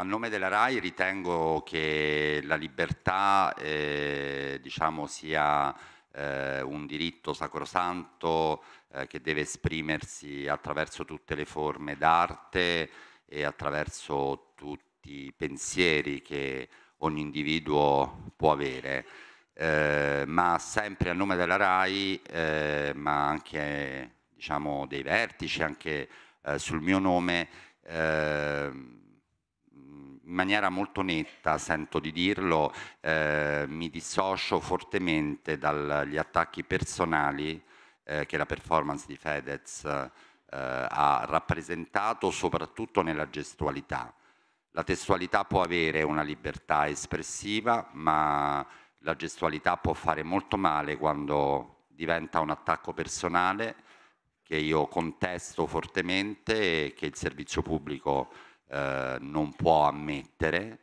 A nome della RAI ritengo che la libertà eh, diciamo sia eh, un diritto sacrosanto eh, che deve esprimersi attraverso tutte le forme d'arte e attraverso tutti i pensieri che ogni individuo può avere. Eh, ma sempre a nome della RAI, eh, ma anche diciamo, dei vertici, anche eh, sul mio nome, ehm, maniera molto netta, sento di dirlo, eh, mi dissocio fortemente dagli attacchi personali eh, che la performance di Fedez eh, ha rappresentato, soprattutto nella gestualità. La testualità può avere una libertà espressiva, ma la gestualità può fare molto male quando diventa un attacco personale che io contesto fortemente e che il servizio pubblico eh, non può ammettere